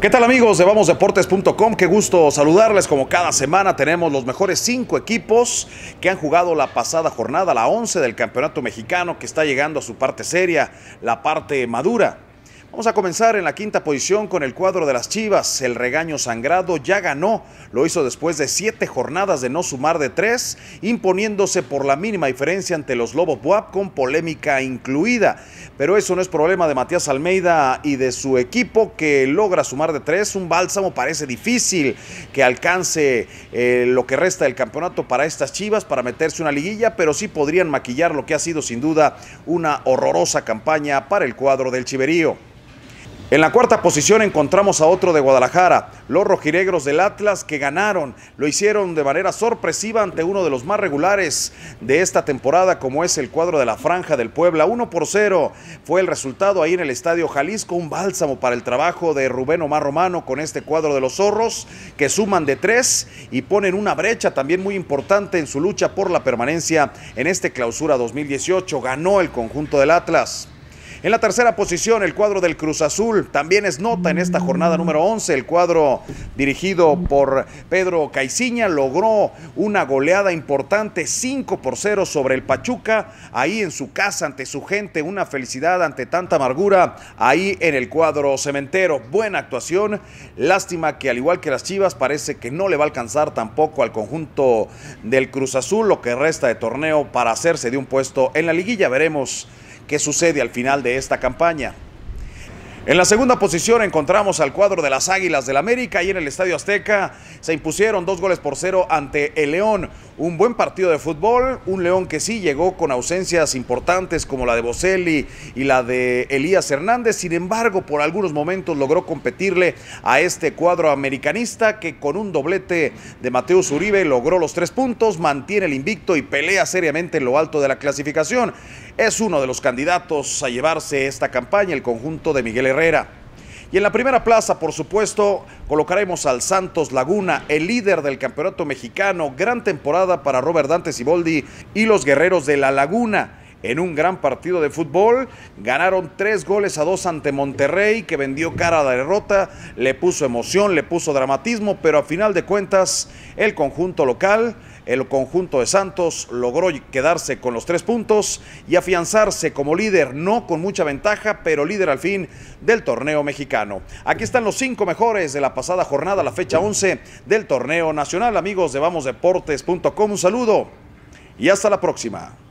¿Qué tal amigos de VamosDeportes.com? Qué gusto saludarles. Como cada semana tenemos los mejores cinco equipos que han jugado la pasada jornada, la 11 del Campeonato Mexicano, que está llegando a su parte seria, la parte madura. Vamos a comenzar en la quinta posición con el cuadro de las Chivas. El regaño sangrado ya ganó. Lo hizo después de siete jornadas de no sumar de tres, imponiéndose por la mínima diferencia ante los Lobos Buap con polémica incluida. Pero eso no es problema de Matías Almeida y de su equipo que logra sumar de tres. Un bálsamo parece difícil que alcance eh, lo que resta del campeonato para estas Chivas para meterse una liguilla, pero sí podrían maquillar lo que ha sido sin duda una horrorosa campaña para el cuadro del Chiverío. En la cuarta posición encontramos a otro de Guadalajara, los rojinegros del Atlas que ganaron. Lo hicieron de manera sorpresiva ante uno de los más regulares de esta temporada, como es el cuadro de la Franja del Puebla. 1 por 0 fue el resultado ahí en el Estadio Jalisco. Un bálsamo para el trabajo de Rubén Omar Romano con este cuadro de los zorros, que suman de tres y ponen una brecha también muy importante en su lucha por la permanencia en este clausura 2018. Ganó el conjunto del Atlas. En la tercera posición, el cuadro del Cruz Azul también es nota en esta jornada número 11. El cuadro dirigido por Pedro Caiciña logró una goleada importante, 5 por 0 sobre el Pachuca, ahí en su casa, ante su gente, una felicidad ante tanta amargura, ahí en el cuadro cementero. Buena actuación, lástima que al igual que las Chivas parece que no le va a alcanzar tampoco al conjunto del Cruz Azul lo que resta de torneo para hacerse de un puesto en la liguilla. Veremos qué sucede al final de esta campaña. En la segunda posición encontramos al cuadro de las Águilas del América y en el Estadio Azteca se impusieron dos goles por cero ante el León un buen partido de fútbol, un León que sí llegó con ausencias importantes como la de Boselli y la de Elías Hernández, sin embargo por algunos momentos logró competirle a este cuadro americanista que con un doblete de Mateus Uribe logró los tres puntos, mantiene el invicto y pelea seriamente en lo alto de la clasificación. Es uno de los candidatos a llevarse esta campaña el conjunto de Miguel Herrera. Y en la primera plaza, por supuesto, colocaremos al Santos Laguna, el líder del campeonato mexicano. Gran temporada para Robert Dante Siboldi y los guerreros de la Laguna en un gran partido de fútbol. Ganaron tres goles a dos ante Monterrey, que vendió cara a la derrota, le puso emoción, le puso dramatismo, pero a final de cuentas el conjunto local el conjunto de Santos logró quedarse con los tres puntos y afianzarse como líder, no con mucha ventaja, pero líder al fin del torneo mexicano. Aquí están los cinco mejores de la pasada jornada, la fecha 11 del torneo nacional. Amigos de VamosDeportes.com, un saludo y hasta la próxima.